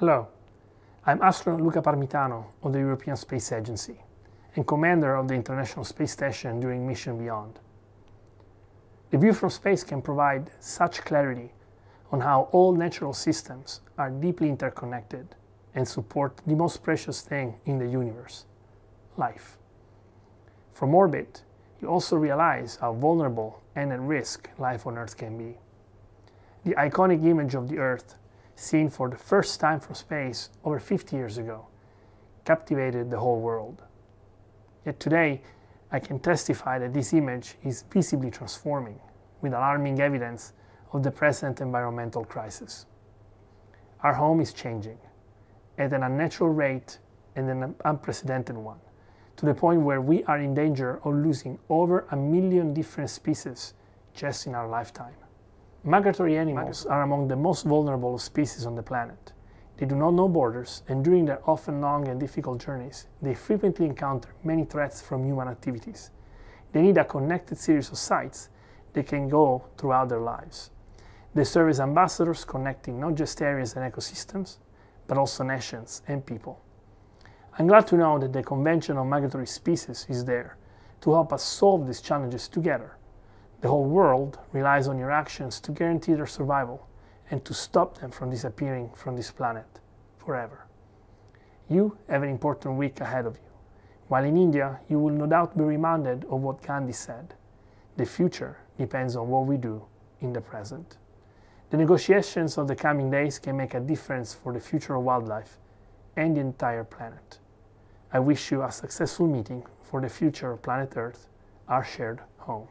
Hello, I'm astronaut Luca Parmitano of the European Space Agency and commander of the International Space Station during Mission Beyond. The view from space can provide such clarity on how all natural systems are deeply interconnected and support the most precious thing in the universe, life. From orbit, you also realize how vulnerable and at risk life on Earth can be. The iconic image of the Earth seen for the first time from space over 50 years ago, captivated the whole world. Yet today, I can testify that this image is visibly transforming, with alarming evidence of the present environmental crisis. Our home is changing at an unnatural rate and an unprecedented one, to the point where we are in danger of losing over a million different species just in our lifetime. Migratory animals are among the most vulnerable species on the planet. They do not know borders, and during their often long and difficult journeys, they frequently encounter many threats from human activities. They need a connected series of sites they can go throughout their lives. They serve as ambassadors connecting not just areas and ecosystems, but also nations and people. I'm glad to know that the Convention on Migratory Species is there to help us solve these challenges together the whole world relies on your actions to guarantee their survival and to stop them from disappearing from this planet forever. You have an important week ahead of you, while in India you will no doubt be reminded of what Gandhi said the future depends on what we do in the present. The negotiations of the coming days can make a difference for the future of wildlife and the entire planet. I wish you a successful meeting for the future of planet Earth, our shared home.